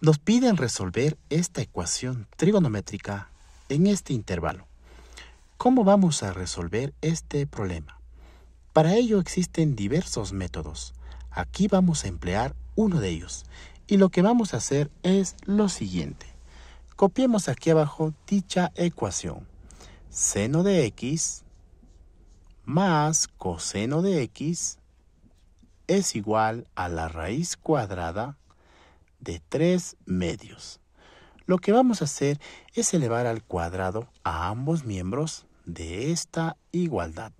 Nos piden resolver esta ecuación trigonométrica en este intervalo. ¿Cómo vamos a resolver este problema? Para ello existen diversos métodos. Aquí vamos a emplear uno de ellos. Y lo que vamos a hacer es lo siguiente. Copiemos aquí abajo dicha ecuación. Seno de x más coseno de x es igual a la raíz cuadrada de tres medios. Lo que vamos a hacer es elevar al cuadrado a ambos miembros de esta igualdad.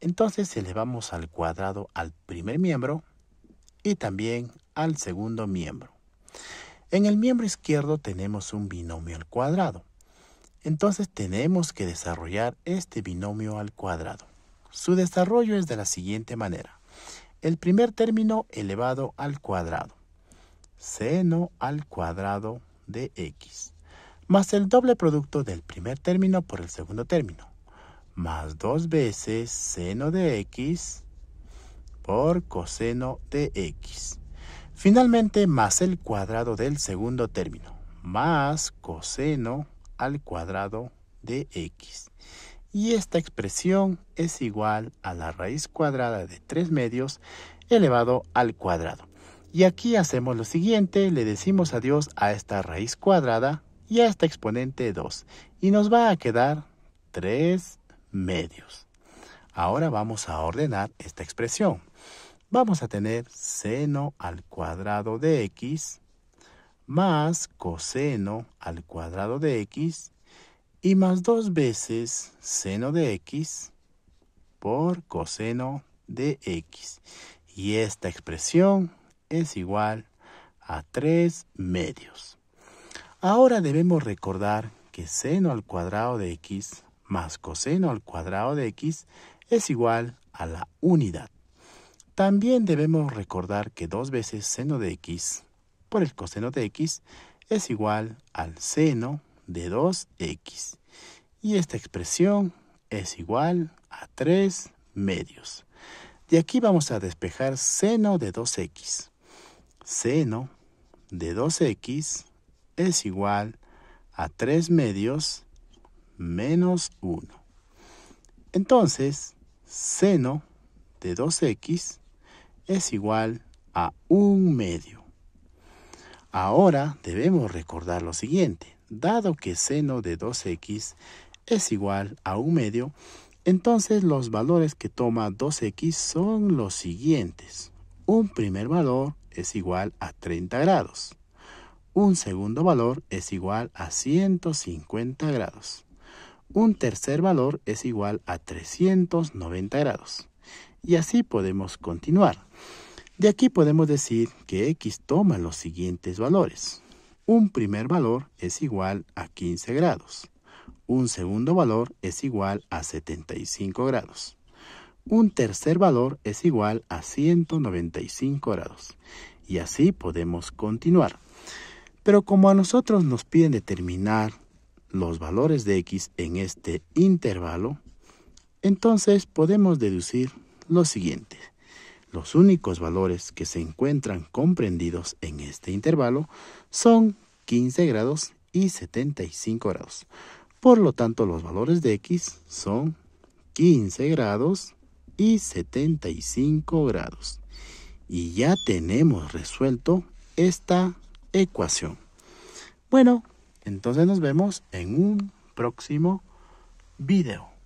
Entonces elevamos al cuadrado al primer miembro y también al segundo miembro. En el miembro izquierdo tenemos un binomio al cuadrado. Entonces tenemos que desarrollar este binomio al cuadrado. Su desarrollo es de la siguiente manera. El primer término elevado al cuadrado seno al cuadrado de x, más el doble producto del primer término por el segundo término, más dos veces seno de x por coseno de x. Finalmente, más el cuadrado del segundo término, más coseno al cuadrado de x. Y esta expresión es igual a la raíz cuadrada de 3 medios elevado al cuadrado. Y aquí hacemos lo siguiente, le decimos adiós a esta raíz cuadrada y a esta exponente 2. Y nos va a quedar 3 medios. Ahora vamos a ordenar esta expresión. Vamos a tener seno al cuadrado de x más coseno al cuadrado de x y más dos veces seno de x por coseno de x. Y esta expresión es igual a 3 medios. Ahora debemos recordar que seno al cuadrado de x más coseno al cuadrado de x es igual a la unidad. También debemos recordar que 2 veces seno de x por el coseno de x es igual al seno de 2x. Y esta expresión es igual a 3 medios. De aquí vamos a despejar seno de 2x seno de 2x es igual a 3 medios menos 1. Entonces, seno de 2x es igual a 1 medio. Ahora debemos recordar lo siguiente. Dado que seno de 2x es igual a 1 medio, entonces los valores que toma 2x son los siguientes. Un primer valor es igual a 30 grados. Un segundo valor es igual a 150 grados. Un tercer valor es igual a 390 grados. Y así podemos continuar. De aquí podemos decir que x toma los siguientes valores. Un primer valor es igual a 15 grados. Un segundo valor es igual a 75 grados un tercer valor es igual a 195 grados. Y así podemos continuar. Pero como a nosotros nos piden determinar los valores de x en este intervalo, entonces podemos deducir lo siguiente. Los únicos valores que se encuentran comprendidos en este intervalo son 15 grados y 75 grados. Por lo tanto, los valores de x son 15 grados y 75 grados. Y ya tenemos resuelto esta ecuación. Bueno, entonces nos vemos en un próximo video.